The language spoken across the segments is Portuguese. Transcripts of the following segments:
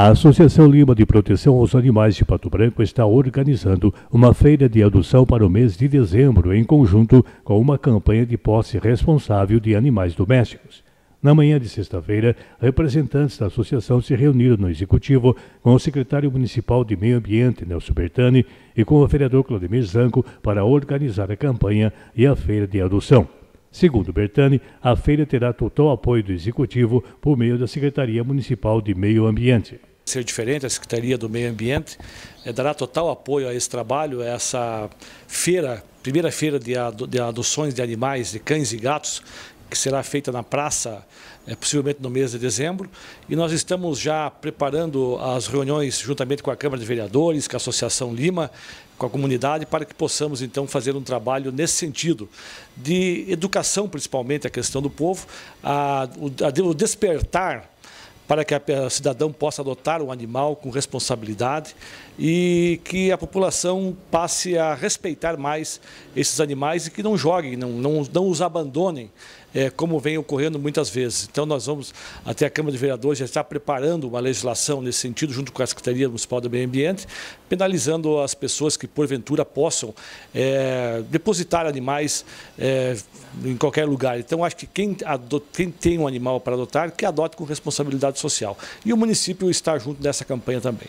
A Associação Lima de Proteção aos Animais de Pato Branco está organizando uma feira de adoção para o mês de dezembro, em conjunto com uma campanha de posse responsável de animais domésticos. Na manhã de sexta-feira, representantes da associação se reuniram no Executivo com o secretário municipal de Meio Ambiente, Nelson Bertani, e com o vereador Claudemir Zanco para organizar a campanha e a feira de adoção. Segundo Bertani, a feira terá total apoio do Executivo por meio da Secretaria Municipal de Meio Ambiente ser diferente, a Secretaria do Meio Ambiente eh, dará total apoio a esse trabalho, a essa feira, primeira feira de adoções de animais, de cães e gatos, que será feita na praça, eh, possivelmente no mês de dezembro. E nós estamos já preparando as reuniões juntamente com a Câmara de Vereadores, com a Associação Lima, com a comunidade, para que possamos então fazer um trabalho nesse sentido, de educação principalmente, a questão do povo, a, o despertar para que o cidadão possa adotar um animal com responsabilidade e que a população passe a respeitar mais esses animais e que não joguem, não, não, não os abandonem, é, como vem ocorrendo muitas vezes. Então, nós vamos, até a Câmara de Vereadores já está preparando uma legislação nesse sentido, junto com a Secretaria Municipal do Meio Ambiente, penalizando as pessoas que, porventura, possam é, depositar animais é, em qualquer lugar. Então, acho que quem, quem tem um animal para adotar, que adote com responsabilidade projeto social. E o município está junto dessa campanha também.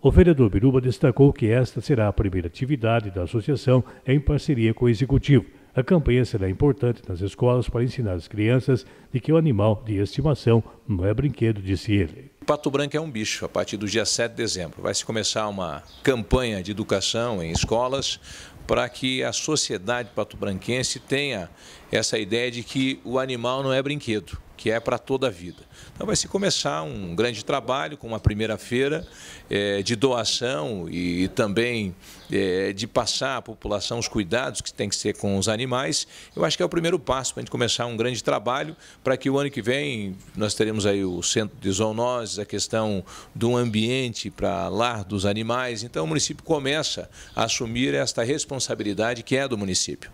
O vereador Biruba destacou que esta será a primeira atividade da associação em parceria com o executivo. A campanha será importante nas escolas para ensinar as crianças de que o animal de estimação não é brinquedo, disse ele. Pato Branco é um bicho, a partir do dia 7 de dezembro. Vai se começar uma campanha de educação em escolas para que a sociedade pato-branquense tenha essa ideia de que o animal não é brinquedo, que é para toda a vida. Então vai se começar um grande trabalho com uma primeira feira é, de doação e, também é, de passar à população os cuidados que tem que ser com os animais. Eu acho que é o primeiro passo para a gente começar um grande trabalho para que o ano que vem nós teremos aí o centro de zoonoses, a questão do ambiente para lar dos animais. Então o município começa a assumir esta responsabilidade que é do município.